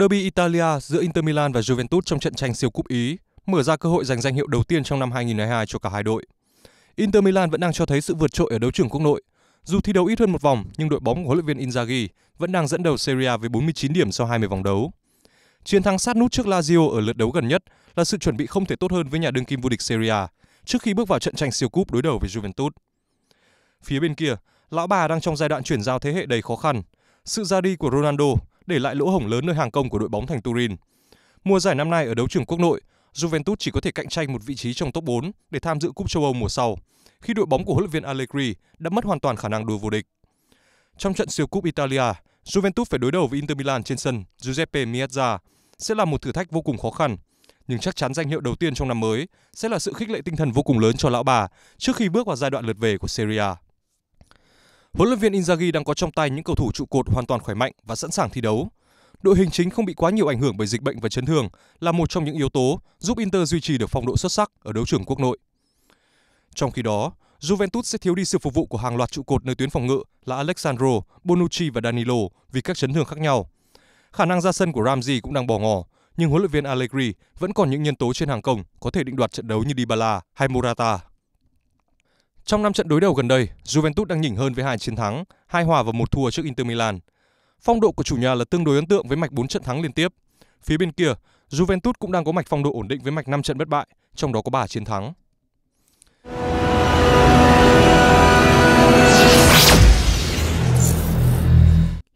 Derby Italia giữa Inter Milan và Juventus trong trận tranh siêu cúp Ý mở ra cơ hội giành danh hiệu đầu tiên trong năm 2022 cho cả hai đội. Inter Milan vẫn đang cho thấy sự vượt trội ở đấu trường quốc nội. Dù thi đấu ít hơn một vòng, nhưng đội bóng của huấn luyện viên Inzaghi vẫn đang dẫn đầu Serie A với 49 điểm sau 20 vòng đấu. Chiến thắng sát nút trước Lazio ở lượt đấu gần nhất là sự chuẩn bị không thể tốt hơn với nhà đương kim vô địch Serie A trước khi bước vào trận tranh siêu cúp đối đầu với Juventus. Phía bên kia, lão bà đang trong giai đoạn chuyển giao thế hệ đầy khó khăn. Sự ra đi của Ronaldo để lại lỗ hổng lớn nơi hàng công của đội bóng thành Turin. Mùa giải năm nay ở đấu trường quốc nội, Juventus chỉ có thể cạnh tranh một vị trí trong top 4 để tham dự cúp châu Âu mùa sau, khi đội bóng của huấn luyện viên Allegri đã mất hoàn toàn khả năng đua vô địch. Trong trận siêu cúp Italia, Juventus phải đối đầu với Inter Milan trên sân Giuseppe Meazza sẽ là một thử thách vô cùng khó khăn, nhưng chắc chắn danh hiệu đầu tiên trong năm mới sẽ là sự khích lệ tinh thần vô cùng lớn cho lão bà trước khi bước vào giai đoạn lượt về của Serie A. Huấn luyện viên Inzaghi đang có trong tay những cầu thủ trụ cột hoàn toàn khỏe mạnh và sẵn sàng thi đấu. Đội hình chính không bị quá nhiều ảnh hưởng bởi dịch bệnh và chấn thương là một trong những yếu tố giúp Inter duy trì được phong độ xuất sắc ở đấu trường quốc nội. Trong khi đó, Juventus sẽ thiếu đi sự phục vụ của hàng loạt trụ cột nơi tuyến phòng ngự là Alexandro, Bonucci và Danilo vì các chấn thương khác nhau. Khả năng ra sân của Ramsey cũng đang bỏ ngỏ, nhưng huấn luyện viên Allegri vẫn còn những nhân tố trên hàng công có thể định đoạt trận đấu như Dybala hay Morata. Trong 5 trận đối đầu gần đây, Juventus đang nhỉnh hơn với hai chiến thắng, hai hòa và một thua trước Inter Milan. Phong độ của chủ nhà là tương đối ấn tượng với mạch 4 trận thắng liên tiếp. Phía bên kia, Juventus cũng đang có mạch phong độ ổn định với mạch 5 trận bất bại, trong đó có 3 chiến thắng.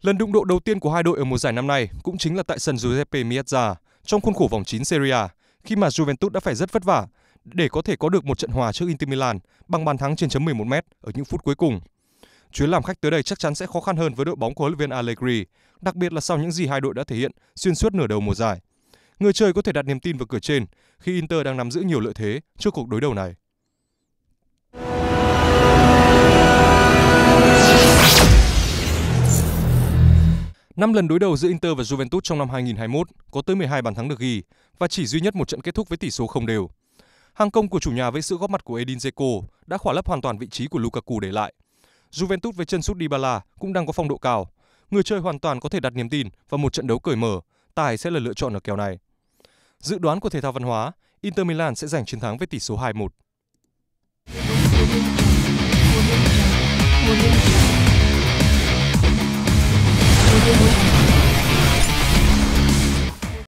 Lần đụng độ đầu tiên của hai đội ở mùa giải năm nay cũng chính là tại sân Giuseppe Meazza trong khuôn khổ vòng 9 Serie A, khi mà Juventus đã phải rất vất vả để có thể có được một trận hòa trước Inter Milan bằng bàn thắng trên chấm 11m ở những phút cuối cùng. Chuyến làm khách tới đây chắc chắn sẽ khó khăn hơn với đội bóng của huấn luyện viên Allegri, đặc biệt là sau những gì hai đội đã thể hiện xuyên suốt nửa đầu mùa giải. Người chơi có thể đặt niềm tin vào cửa trên khi Inter đang nắm giữ nhiều lợi thế trước cuộc đối đầu này. Năm lần đối đầu giữa Inter và Juventus trong năm 2021 có tới 12 bàn thắng được ghi và chỉ duy nhất một trận kết thúc với tỷ số không đều. Hàng công của chủ nhà với sự góp mặt của Edin Dzeko đã khỏa lấp hoàn toàn vị trí của Lukaku để lại. Juventus với chân sút Dybala cũng đang có phong độ cao. Người chơi hoàn toàn có thể đặt niềm tin vào một trận đấu cởi mở, tài sẽ là lựa chọn ở kèo này. Dự đoán của thể thao văn hóa, Inter Milan sẽ giành chiến thắng với tỷ số 2-1.